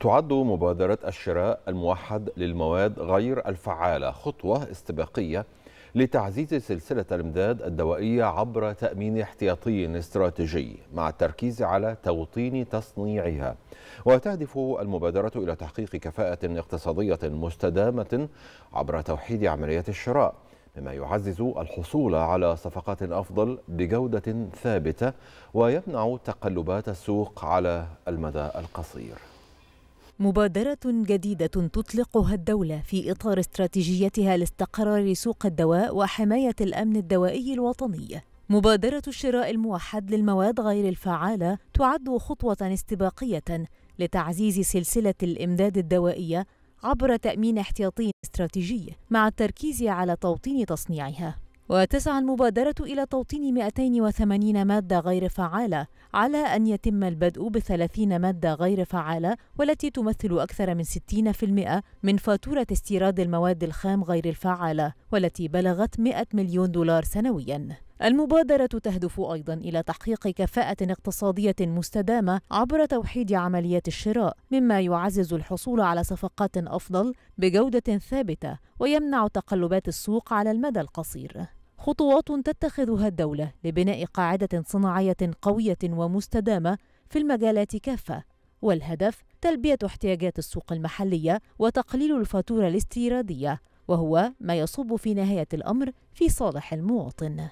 تعد مبادرة الشراء الموحد للمواد غير الفعالة خطوة استباقية لتعزيز سلسلة الامداد الدوائية عبر تأمين احتياطي استراتيجي مع التركيز على توطين تصنيعها وتهدف المبادرة إلى تحقيق كفاءة اقتصادية مستدامة عبر توحيد عمليات الشراء مما يعزز الحصول على صفقات أفضل بجودة ثابتة ويمنع تقلبات السوق على المدى القصير مبادرة جديدة تطلقها الدولة في إطار استراتيجيتها لاستقرار سوق الدواء وحماية الأمن الدوائي الوطني. مبادرة الشراء الموحد للمواد غير الفعالة تعد خطوة استباقية لتعزيز سلسلة الإمداد الدوائية عبر تأمين احتياطي استراتيجي مع التركيز على توطين تصنيعها. وتسعى المبادرة إلى توطين 280 مادة غير فعالة على أن يتم البدء ب 30 مادة غير فعالة والتي تمثل أكثر من 60% من فاتورة استيراد المواد الخام غير الفعالة والتي بلغت 100 مليون دولار سنوياً المبادرة تهدف أيضا إلى تحقيق كفاءة اقتصادية مستدامة عبر توحيد عمليات الشراء، مما يعزز الحصول على صفقات أفضل بجودة ثابتة ويمنع تقلبات السوق على المدى القصير. خطوات تتخذها الدولة لبناء قاعدة صناعية قوية ومستدامة في المجالات كافة والهدف تلبية احتياجات السوق المحلية وتقليل الفاتورة الاستيرادية وهو ما يصب في نهاية الأمر في صالح المواطن